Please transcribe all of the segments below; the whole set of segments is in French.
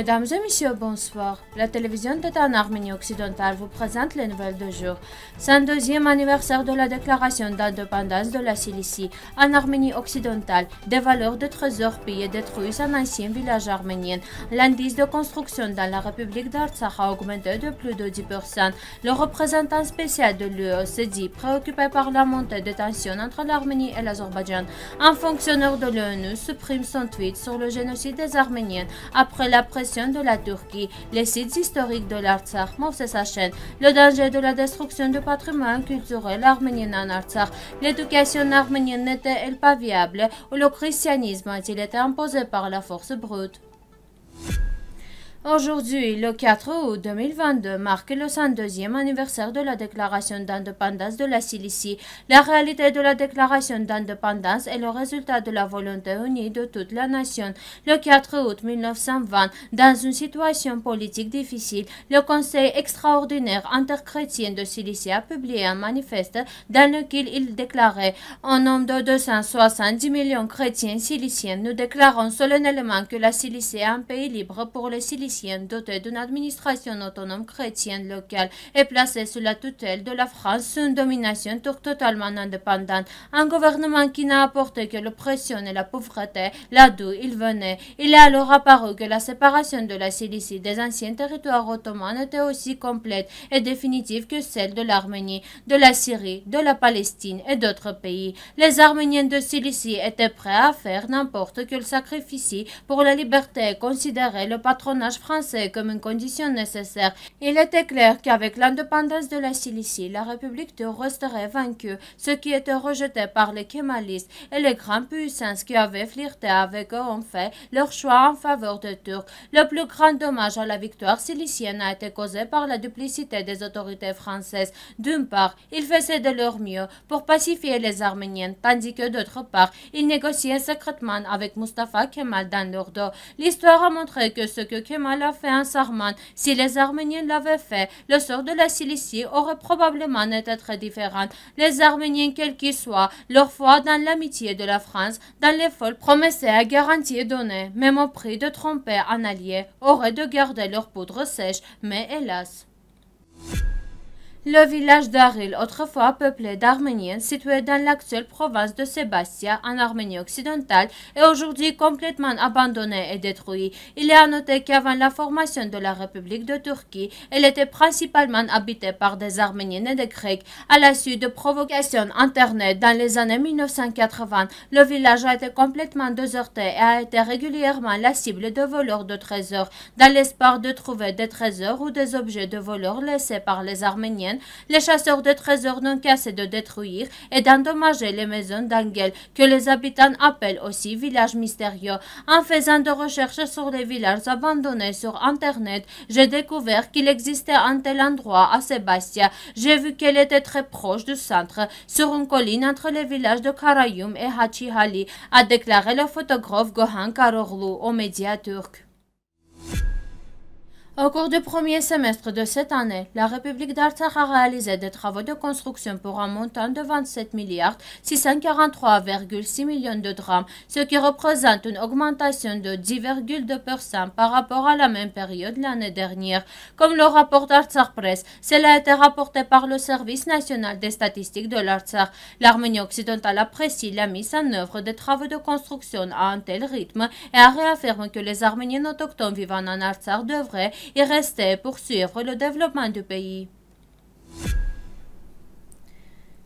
Mesdames et messieurs, bonsoir. La télévision d'État en Arménie occidentale vous présente les nouvelles de jour. C'est un deuxième anniversaire de la déclaration d'indépendance de la Cilicie en Arménie occidentale, des valeurs de trésors pillés détruisent un ancien village arménien. L'indice de construction dans la République d'Artsakh a augmenté de plus de 10%. Le représentant spécial de l'UE s'est dit préoccupé par la montée des tensions entre l'Arménie et l'Azerbaïdjan. Un fonctionnaire de l'ONU supprime son tweet sur le génocide des Arméniens après la de la Turquie, les sites historiques de l'Artsakh, sa chaîne. le danger de la destruction du patrimoine culturel arménien en Artsakh, l'éducation arménienne n'était-elle pas viable, ou le christianisme a-t-il été imposé par la force brute Aujourd'hui, le 4 août 2022, marque le 102e anniversaire de la déclaration d'indépendance de la Cilicie. La réalité de la déclaration d'indépendance est le résultat de la volonté unie de toute la nation. Le 4 août 1920, dans une situation politique difficile, le Conseil extraordinaire interchrétien de Cilicie a publié un manifeste dans lequel il déclarait « En nombre de 270 millions chrétiens siliciens :« nous déclarons solennellement que la Cilicie est un pays libre pour les Siliciens. » doté d'une administration autonome chrétienne locale et placée sous la tutelle de la France sous une domination turque totalement indépendante. Un gouvernement qui n'a apporté que l'oppression et la pauvreté là d'où il venait. Il est alors apparu que la séparation de la Cilicie des anciens territoires ottomans était aussi complète et définitive que celle de l'Arménie, de la Syrie, de la Palestine et d'autres pays. Les Arméniens de Cilicie étaient prêts à faire n'importe quel sacrifice pour la liberté et considéraient le patronage français comme une condition nécessaire, il était clair qu'avec l'indépendance de la Cilicie, la République de resterait vaincue, ce qui était rejeté par les Kemalistes et les grands puissances qui avaient flirté avec eux ont fait leur choix en faveur des Turcs. Le plus grand dommage à la victoire cilicienne a été causé par la duplicité des autorités françaises. D'une part, ils faisaient de leur mieux pour pacifier les Arméniens, tandis que d'autre part, ils négociaient secrètement avec Mustafa Kemal dans leur dos. L'histoire a montré que ce que Kemal l'a fait un sarman. Si les Arméniens l'avaient fait, le sort de la Cilicie aurait probablement été très différent. Les Arméniens, quels qu'ils soient, leur foi dans l'amitié de la France, dans les folles promessées à garantie donnée, même au prix de tromper un allié, auraient de garder leur poudre sèche, mais hélas. Le village d'Aril, autrefois peuplé d'Arméniens, situé dans l'actuelle province de Sébastia, en Arménie occidentale, est aujourd'hui complètement abandonné et détruit. Il est à noter qu'avant la formation de la République de Turquie, elle était principalement habitée par des Arméniens et des Grecs. À la suite de provocations internet dans les années 1980, le village a été complètement déserté et a été régulièrement la cible de voleurs de trésors, dans l'espoir de trouver des trésors ou des objets de voleurs laissés par les Arméniens les chasseurs de trésors n'ont cesser de détruire et d'endommager les maisons d'Angel, que les habitants appellent aussi villages mystérieux. En faisant des recherches sur les villages abandonnés sur Internet, j'ai découvert qu'il existait un tel endroit à Sébastia. J'ai vu qu'elle était très proche du centre, sur une colline entre les villages de Karayum et Hachihali, a déclaré le photographe Gohan Karoglu aux médias turcs. Au cours du premier semestre de cette année, la République d'Artsakh a réalisé des travaux de construction pour un montant de 27 milliards 643,6 millions de drams, ce qui représente une augmentation de 10,2% par rapport à la même période l'année dernière. Comme le rapporte Artsakh Press, cela a été rapporté par le Service national des statistiques de l'Artsakh. L'Arménie occidentale apprécie la mise en œuvre des travaux de construction à un tel rythme et a réaffirmé que les Arméniens autochtones vivant en Artsakh devraient il restait suivre le développement du pays.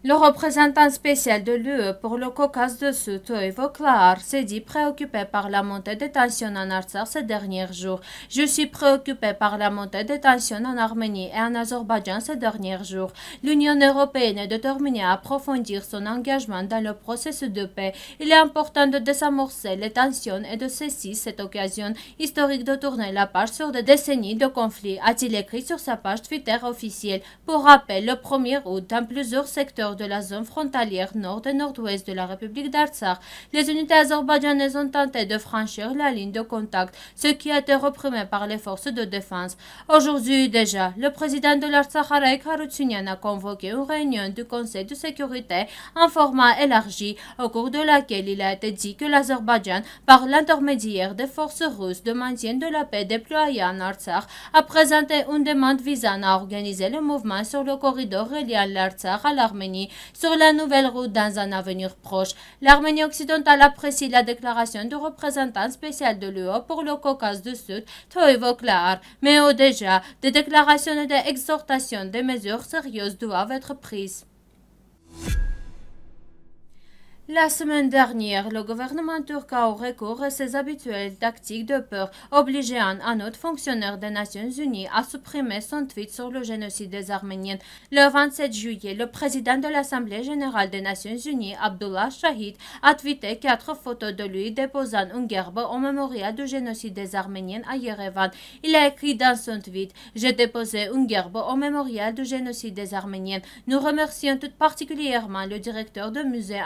Le représentant spécial de l'UE pour le Caucase de Sud, Toivo s'est dit préoccupé par la montée des tensions en Artsakh ces derniers jours. Je suis préoccupé par la montée des tensions en Arménie et en Azerbaïdjan ces derniers jours. L'Union européenne est déterminée à approfondir son engagement dans le processus de paix. Il est important de désamorcer les tensions et de saisir cette occasion historique de tourner la page sur des décennies de conflits, a-t-il écrit sur sa page Twitter officielle. Pour rappel, le 1er août, dans plusieurs secteurs de la zone frontalière nord et nord-ouest de la République d'Artsakh, les unités azerbaïdjanaises ont tenté de franchir la ligne de contact, ce qui a été reprimé par les forces de défense. Aujourd'hui déjà, le président de l'Artsakh, Araïk a convoqué une réunion du Conseil de sécurité en format élargi, au cours de laquelle il a été dit que l'Azerbaïdjan, par l'intermédiaire des forces russes de maintien de la paix déployée en Artsakh, a présenté une demande visant à organiser le mouvement sur le corridor reliant l'Artsakh à l'Arménie sur la nouvelle route dans un avenir proche. L'Arménie occidentale apprécie la déclaration du représentant spécial de l'UE pour le Caucase du Sud, Toivo mais au déjà, des déclarations et des exhortations des mesures sérieuses doivent être prises. La semaine dernière, le gouvernement turc a eu recours à ses habituelles tactiques de peur, obligeant un autre fonctionnaire des Nations Unies à supprimer son tweet sur le génocide des Arméniens. Le 27 juillet, le président de l'Assemblée générale des Nations Unies, Abdullah Shahid, a tweeté quatre photos de lui déposant un gerbe au mémorial du génocide des Arméniens à Yerevan. Il a écrit dans son tweet « J'ai déposé une gerbe au mémorial du génocide des Arméniens. Nous remercions tout particulièrement le directeur du musée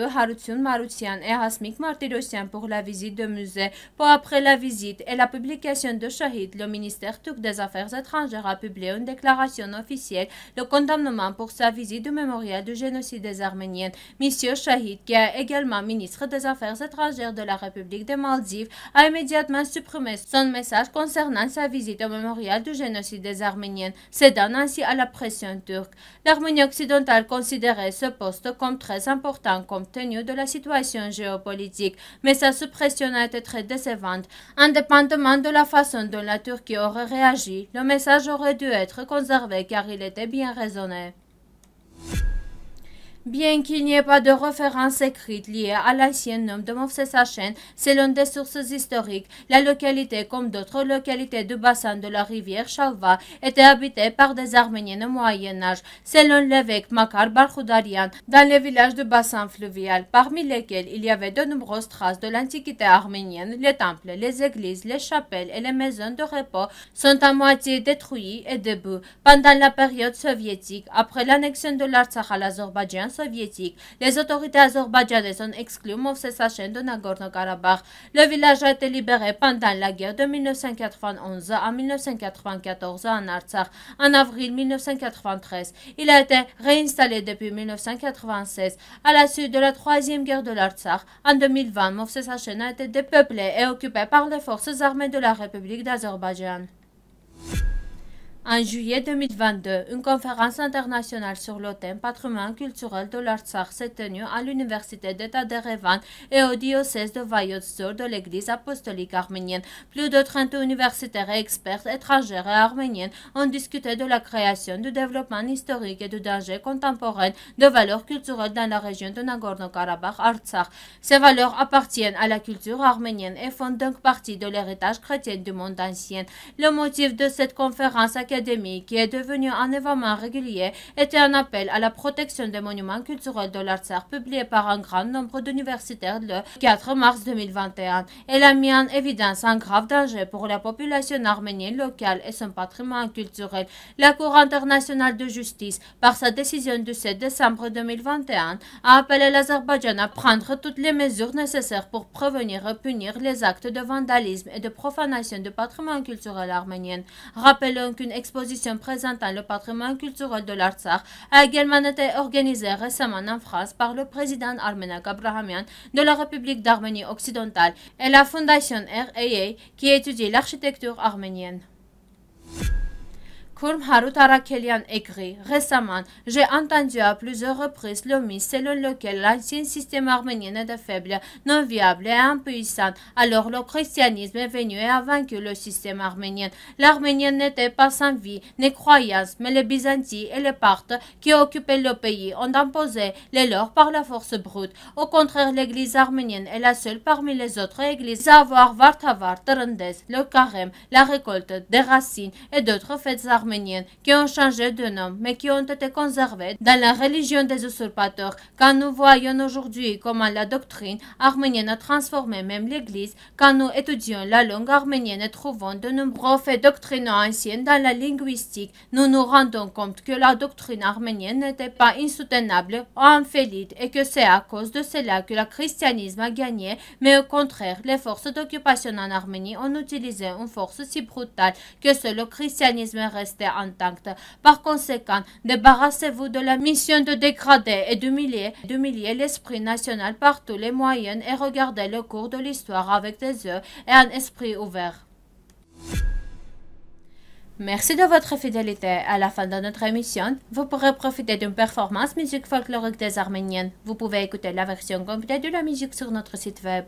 de Harutsun Marutsian et Hasmik Martirosian pour la visite de musée. Peu après la visite et la publication de Shahid, le ministère turc des Affaires étrangères a publié une déclaration officielle le condamnement pour sa visite du mémorial du génocide des Arméniens. Monsieur Shahid, qui est également ministre des Affaires étrangères de la République des Maldives, a immédiatement supprimé son message concernant sa visite au mémorial du génocide des Arméniens, cédant ainsi à la pression turque. L'Arménie occidentale considérait ce poste comme très important comme tenu de la situation géopolitique, mais sa suppression a été très décevante. Indépendamment de la façon dont la Turquie aurait réagi, le message aurait dû être conservé car il était bien raisonné. Bien qu'il n'y ait pas de référence écrite liée à l'ancien nom de mofsès selon des sources historiques, la localité, comme d'autres localités du bassin de la rivière Chalva, était habitée par des Arméniens au Moyen-Âge, selon l'évêque Makar Barkhoudarian, dans les villages du bassin fluvial, parmi lesquels il y avait de nombreuses traces de l'antiquité arménienne. Les temples, les églises, les chapelles et les maisons de repos sont à moitié détruits et debout. Pendant la période soviétique, après l'annexion de l'Artsakh à l'Azerbaïdjan, soviétique. Les autorités azerbaïdjanaises ont exclu Sachen de Nagorno-Karabakh. Le village a été libéré pendant la guerre de 1991 à 1994 en Artsakh en avril 1993. Il a été réinstallé depuis 1996. À la suite de la troisième guerre de l'Artsakh, en 2020, Sachen a été dépeuplé et occupé par les forces armées de la République d'Azerbaïdjan. En juillet 2022, une conférence internationale sur le thème patrimoine culturel de l'Artsakh s'est tenue à l'Université d'État d'Erevan et au diocèse de Vayotsour de l'Église apostolique arménienne. Plus de 30 universitaires et experts étrangers et arméniens ont discuté de la création du développement historique et du danger contemporain de valeurs culturelles dans la région de Nagorno-Karabakh, Artsakh. Ces valeurs appartiennent à la culture arménienne et font donc partie de l'héritage chrétien du monde ancien. Le motif de cette conférence été qui est devenu un événement régulier était un appel à la protection des monuments culturels de l'Artsakh publié par un grand nombre d'universitaires le 4 mars 2021. Elle a mis en évidence un grave danger pour la population arménienne locale et son patrimoine culturel. La Cour internationale de justice, par sa décision du 7 décembre 2021, a appelé l'Azerbaïdjan à prendre toutes les mesures nécessaires pour prévenir et punir les actes de vandalisme et de profanation du patrimoine culturel arménien. Rappelons qu'une exposition présentant le patrimoine culturel de l'Artsakh a également été organisée récemment en France par le président Armenak Abrahamian de la République d'Arménie occidentale et la fondation RAA qui étudie l'architecture arménienne. Courme Harut Arakelian écrit Récemment, j'ai entendu à plusieurs reprises le mythe selon lequel l'ancien système arménien était faible, non viable et impuissant. Alors le christianisme est venu et a vaincu le système arménien. L'Arménien n'était pas sans vie, ni croyance, mais les Byzantins et les Partes qui occupaient le pays ont imposé les leurs par la force brute. Au contraire, l'église arménienne est la seule parmi les autres églises à avoir Vartavar, Terendes, le carême, la récolte des racines et d'autres fêtes arméniennes qui ont changé de nom mais qui ont été conservés dans la religion des usurpateurs, quand nous voyons aujourd'hui comment la doctrine arménienne a transformé même l'Église, quand nous étudions la langue arménienne et trouvons de nombreux faits doctrinaux anciens dans la linguistique, nous nous rendons compte que la doctrine arménienne n'était pas insoutenable ou infélite et que c'est à cause de cela que le christianisme a gagné, mais au contraire, les forces d'occupation en Arménie ont utilisé une force si brutale que seul le christianisme reste rester Par conséquent, débarrassez-vous de la mission de dégrader et d'humilier, d'humilier l'esprit national par tous les moyens et regardez le cours de l'histoire avec des yeux et un esprit ouvert. Merci de votre fidélité. À la fin de notre émission, vous pourrez profiter d'une performance musique folklorique des Arméniennes. Vous pouvez écouter la version complète de la musique sur notre site web.